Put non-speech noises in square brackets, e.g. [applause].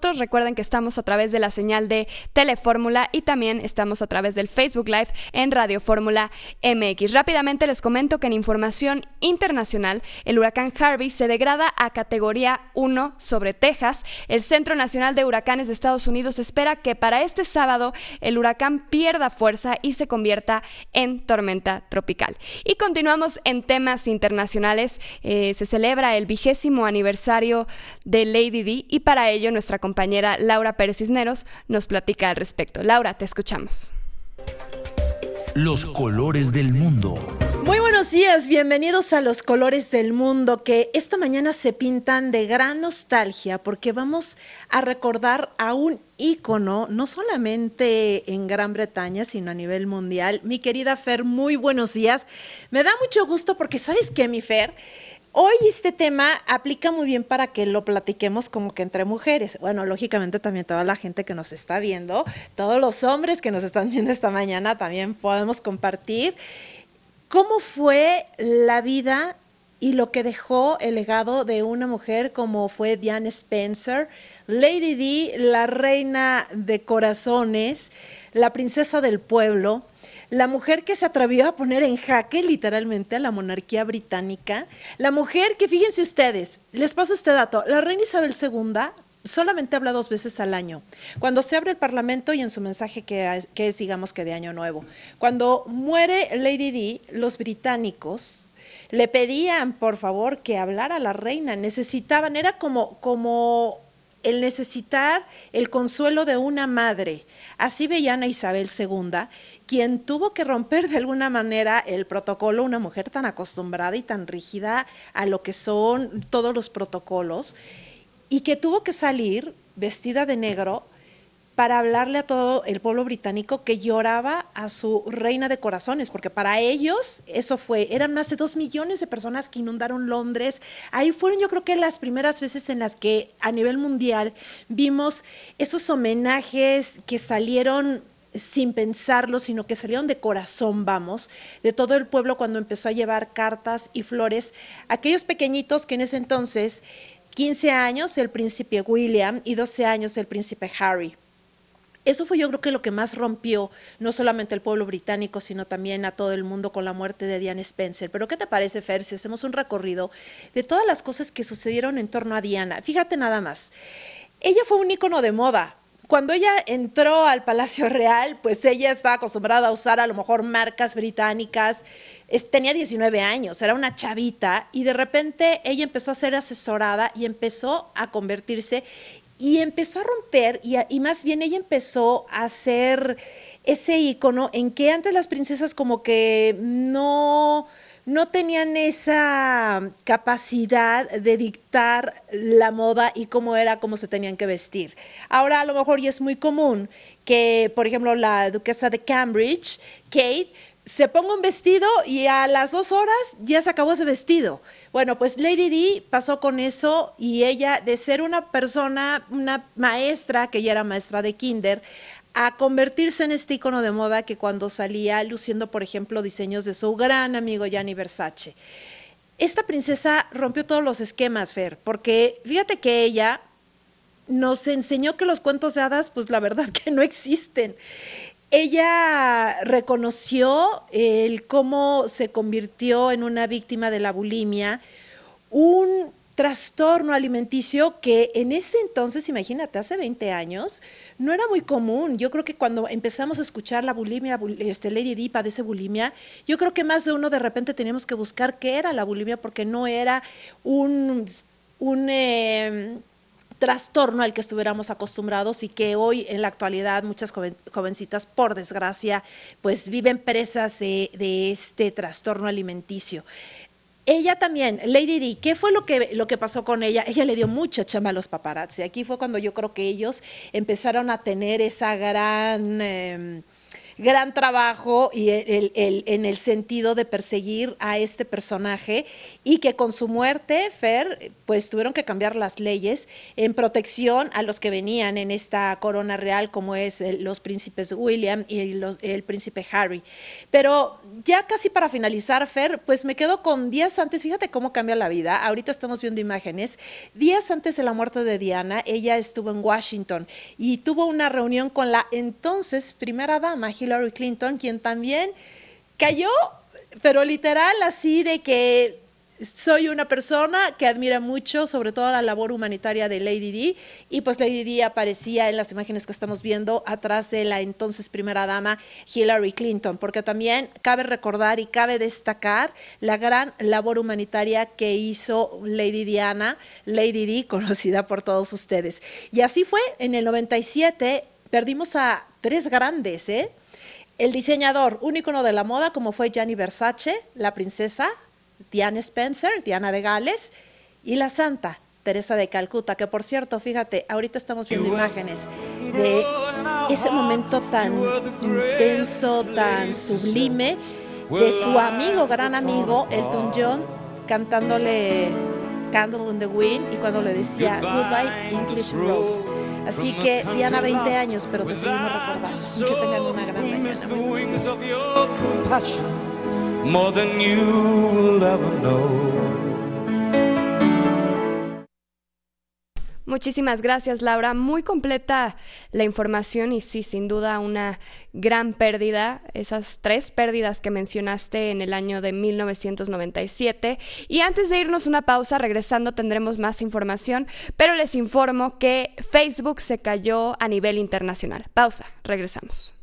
Recuerden que estamos a través de la señal de Telefórmula y también estamos a través del Facebook Live en Radio Fórmula MX. Rápidamente les comento que en información internacional, el huracán Harvey se degrada a categoría 1 sobre Texas. El Centro Nacional de Huracanes de Estados Unidos espera que para este sábado el huracán pierda fuerza y se convierta en tormenta tropical. Y continuamos en temas internacionales. Eh, se celebra el vigésimo aniversario de Lady D y para ello nuestra compañera Laura Pérez Cisneros nos platica al respecto. Laura, te escuchamos. Los colores del mundo. Muy buenos días, bienvenidos a Los Colores del Mundo, que esta mañana se pintan de gran nostalgia porque vamos a recordar a un ícono, no solamente en Gran Bretaña, sino a nivel mundial. Mi querida Fer, muy buenos días. Me da mucho gusto porque, ¿sabes que mi Fer? hoy este tema aplica muy bien para que lo platiquemos como que entre mujeres. Bueno, lógicamente también toda la gente que nos está viendo, todos los hombres que nos están [laughs] viendo esta mañana también podemos compartir cómo fue la vida y lo que dejó el legado de una mujer como fue Diane Spencer, Lady D, la reina de corazones, la princesa del pueblo la mujer que se atrevió a poner en jaque literalmente a la monarquía británica, la mujer que, fíjense ustedes, les paso este dato, la reina Isabel II solamente habla dos veces al año, cuando se abre el Parlamento y en su mensaje que es, que digamos que de Año Nuevo. Cuando muere Lady Di, los británicos le pedían, por favor, que hablara la reina, necesitaban, era como, como el necesitar el consuelo de una madre. Así veía Ana Isabel II, quien tuvo que romper de alguna manera el protocolo, una mujer tan acostumbrada y tan rígida a lo que son todos los protocolos, y que tuvo que salir vestida de negro para hablarle a todo el pueblo británico que lloraba a su reina de corazones, porque para ellos eso fue, eran más de dos millones de personas que inundaron Londres. Ahí fueron yo creo que las primeras veces en las que a nivel mundial vimos esos homenajes que salieron sin pensarlo, sino que salieron de corazón, vamos, de todo el pueblo cuando empezó a llevar cartas y flores, aquellos pequeñitos que en ese entonces, 15 años el príncipe William y 12 años el príncipe Harry eso fue yo creo que lo que más rompió no solamente al pueblo británico, sino también a todo el mundo con la muerte de Diana Spencer. Pero ¿qué te parece, Fer, si hacemos un recorrido de todas las cosas que sucedieron en torno a Diana? Fíjate nada más. Ella fue un ícono de moda, cuando ella entró al Palacio [laughs] Real, pues ella estaba acostumbrada a usar a lo mejor marcas británicas. tenía 19 años, era una chavita y de repente ella empezó a ser asesorada y empezó a convertirse y empezó a romper, y, más bien ella empezó a ser ese icono en que antes las princesas como que no no tenían esa capacidad de dictar la moda y cómo era, cómo se tenían que vestir. Ahora a lo mejor y es muy común que, por ejemplo, la duquesa de Cambridge, Kate, se ponga un vestido y a las dos horas ya se acabó ese vestido. Bueno, pues Lady D pasó con eso y ella de ser una persona, una maestra, que ya era maestra de kinder, a convertirse en este icono de moda que cuando salía luciendo, por ejemplo, diseños de su gran amigo Gianni Versace. Esta princesa rompió todos los esquemas, Fer, porque fíjate que ella nos enseñó que los cuentos de hadas, pues la verdad [laughs] que no existen. Ella reconoció el cómo se convirtió en una víctima de la bulimia, un trastorno alimenticio que en ese entonces, imagínate, hace 20 años, no era muy común. Yo creo que cuando empezamos a escuchar la bulimia, este, Lady de padece bulimia, yo creo que más de uno de repente teníamos que buscar qué era la bulimia porque no era un, em, trastorno al que estuviéramos acostumbrados y que hoy en la actualidad muchas jovencitas, por desgracia, pues viven presas de, este trastorno alimenticio ella también, Lady Di, ¿qué fue lo que, lo que pasó con ella? Ella le dio mucha chama a los paparazzi. Aquí fue cuando yo creo que ellos empezaron a tener esa gran... Em, gran trabajo y el, en el sentido de perseguir a este personaje y que con su muerte, Fer, pues tuvieron que cambiar las leyes en protección a los que venían en esta corona real, como es los príncipes William y el príncipe Harry. Pero ya casi para finalizar, Fer, pues me quedo con días antes, fíjate cómo cambia la vida, ahorita estamos viendo imágenes, días antes de la muerte de Diana, ella estuvo en Washington y tuvo una reunión con la entonces primera dama, Hillary Clinton, quien también cayó, pero literal así de que soy una persona que admira mucho, sobre todo la labor humanitaria de Lady Di, y pues Lady Di aparecía en las imágenes que estamos viendo atrás de la entonces primera dama Hillary Clinton, porque también cabe recordar y cabe destacar la gran labor humanitaria que hizo Lady Diana, Lady D, [laughs] conocida por todos ustedes. Y así fue, en el 97 perdimos a tres grandes, ¿eh? El diseñador, un icono de la moda como fue Gianni Versace, la princesa Diana Spencer, Diana de Gales, y la santa Teresa de Calcuta, que por cierto, fíjate, ahorita estamos viendo imágenes de ese momento tan intenso, tan sublime, de su amigo, gran amigo, Elton John, cantándole Candle in the Wind y cuando le decía Goodbye English Rose. Así que Diana, 20 años, pero te seguimos recordando. Que tengan una gran mañana. Muchísimas gracias, Laura. Muy completa la información y sí, sin duda una gran pérdida, esas tres pérdidas que mencionaste en el año de 1997. Y antes de irnos una pausa, regresando tendremos más información, pero les informo que Facebook se cayó a nivel internacional. Pausa, regresamos.